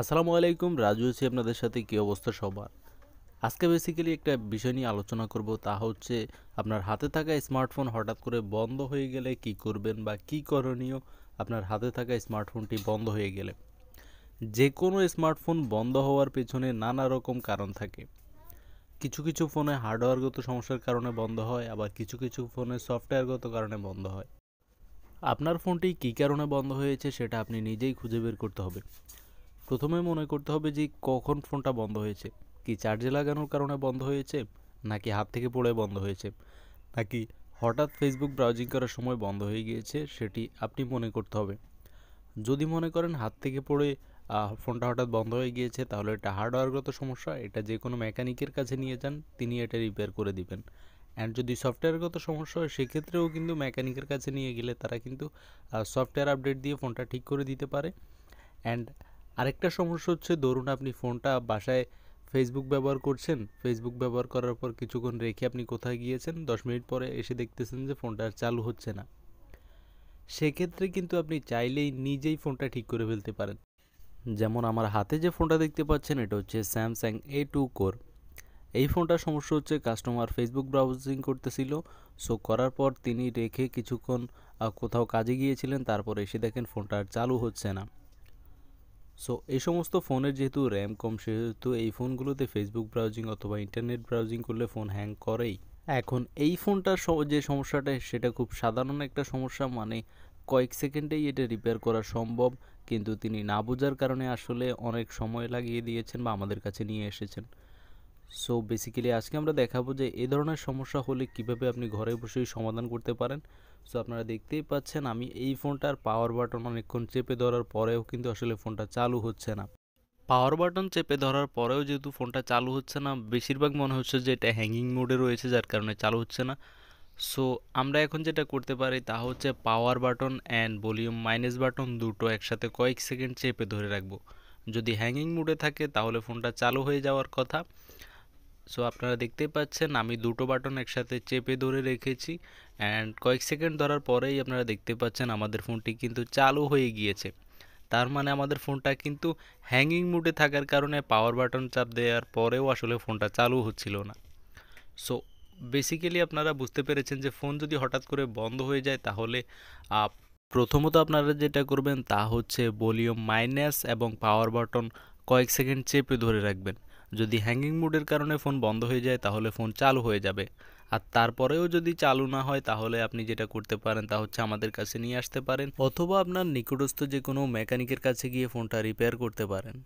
আসসালামু আলাইকুম রাজু আছি আপনাদের সাথে কী অবস্থা সবার আজকে বেসিক্যালি একটা বিষয় নিয়ে আলোচনা করব তা হচ্ছে আপনার হাতে থাকা স্মার্টফোন হঠাৎ করে বন্ধ হয়ে গেলে কি করবেন বা কি করণীয় আপনার হাতে থাকা স্মার্টফোনটি বন্ধ হয়ে গেলে যে কোনো স্মার্টফোন বন্ধ হওয়ার পেছনে নানা রকম কারণ থাকে কিছু কিছু ফোনে হার্ডওয়্যারগত সমস্যার কারণে বন্ধ হয় আবার কিছু কিছু ফোনে সফটওয়্যারগত কারণে বন্ধ হয় আপনার ফোনটি কী কারণে বন্ধ হয়েছে সেটা আপনি নিজেই খুঁজে বের করতে হবে প্রথমে মনে করতে হবে যে কখন ফোনটা বন্ধ হয়েছে কি চার্জে লাগানোর কারণে বন্ধ হয়েছে নাকি হাত থেকে পড়ে বন্ধ হয়েছে নাকি হঠাৎ ফেসবুক ব্রাউজিং করার সময় বন্ধ হয়ে গিয়েছে সেটি আপনি মনে করতে হবে যদি মনে করেন হাত থেকে পড়ে ফোনটা হঠাৎ বন্ধ হয়ে গিয়েছে তাহলে এটা হার্ডওয়্যারগত সমস্যা এটা যে কোনো মেকানিকের কাছে নিয়ে যান তিনি এটা রিপেয়ার করে দিবেন অ্যান্ড যদি সফটওয়্যারগত সমস্যা হয় সেক্ষেত্রেও কিন্তু মেকানিকের কাছে নিয়ে গেলে তারা কিন্তু সফটওয়্যার আপডেট দিয়ে ফোনটা ঠিক করে দিতে পারে অ্যান্ড আরেকটা সমস্যা হচ্ছে ধরুন আপনি ফোনটা বাসায় ফেসবুক ব্যবহার করছেন ফেসবুক ব্যবহার করার পর কিছুক্ষণ রেখে আপনি কোথায় গিয়েছেন দশ মিনিট পরে এসে দেখতেছেন যে ফোনটা আর চালু হচ্ছে না সেক্ষেত্রে কিন্তু আপনি চাইলেই নিজেই ফোনটা ঠিক করে ফেলতে পারেন যেমন আমার হাতে যে ফোনটা দেখতে পাচ্ছেন এটা হচ্ছে স্যামসাং এ টু কোর এই ফোনটার সমস্যা হচ্ছে কাস্টমার ফেসবুক ব্রাউজিং করতেছিল সো করার পর তিনি রেখে কিছুক্ষণ কোথাও কাজে গিয়েছিলেন তারপর এসে দেখেন ফোনটা আর চালু হচ্ছে না সো এই সমস্ত ফোনের যেহেতু র্যাম কম সেহেতু এই ফোনগুলোতে ফেসবুক ব্রাউজিং অথবা ইন্টারনেট ব্রাউজিং করলে ফোন হ্যাং করেই এখন এই ফোনটার যে সমস্যাটা সেটা খুব সাধারণ একটা সমস্যা মানে কয়েক সেকেন্ডেই এটা রিপেয়ার করা সম্ভব কিন্তু তিনি না বোঝার কারণে আসলে অনেক সময় লাগিয়ে দিয়েছেন বা আমাদের কাছে নিয়ে এসেছেন সো বেসিক্যালি আজকে আমরা দেখাবো যে এ ধরনের সমস্যা হলে কিভাবে আপনি ঘরে বসেই সমাধান করতে পারেন সো আপনারা দেখতেই পাচ্ছেন আমি এই ফোনটার পাওয়ার বাটন অনেকক্ষণ চেপে ধরার পরেও কিন্তু আসলে ফোনটা চালু হচ্ছে না পাওয়ার বাটন চেপে ধরার পরেও যেহেতু ফোনটা চালু হচ্ছে না বেশিরভাগ মনে হচ্ছে যে এটা হ্যাঙ্গিং মোডে রয়েছে যার কারণে চালু হচ্ছে না সো আমরা এখন যেটা করতে পারি তা হচ্ছে power button and volume minus button দুটো একসাথে কয়েক সেকেন্ড চেপে ধরে রাখবো যদি হ্যাঙ্গিং মোডে থাকে তাহলে ফোনটা চালু হয়ে যাওয়ার কথা সো আপনারা দেখতে পাচ্ছেন আমি দুটো বাটন একসাথে চেপে ধরে রেখেছি অ্যান্ড কয়েক সেকেন্ড ধরার পরেই আপনারা দেখতে পাচ্ছেন আমাদের ফোনটি কিন্তু চালু হয়ে গিয়েছে তার মানে আমাদের ফোনটা কিন্তু হ্যাঙ্গিং মুডে থাকার কারণে পাওয়ার বাটন চাপ দেওয়ার পরেও আসলে ফোনটা চালু হচ্ছিল না সো বেসিক্যালি আপনারা বুঝতে পেরেছেন যে ফোন যদি হঠাৎ করে বন্ধ হয়ে যায় তাহলে প্রথমত আপনারা যেটা করবেন তা হচ্ছে ভলিউম মাইনাস এবং পাওয়ার বাটন কয়েক সেকেন্ড চেপে ধরে রাখবেন যদি হ্যাঙ্গিং মোডের কারণে ফোন বন্ধ হয়ে যায় তাহলে ফোন চালু হয়ে যাবে আর তারপরেও যদি চালু না হয় তাহলে আপনি যেটা করতে পারেন তা হচ্ছে আমাদের কাছে নিয়ে আসতে পারেন অথবা আপনার নিকটস্থ যে কোনো মেকানিকের কাছে গিয়ে ফোনটা রিপেয়ার করতে পারেন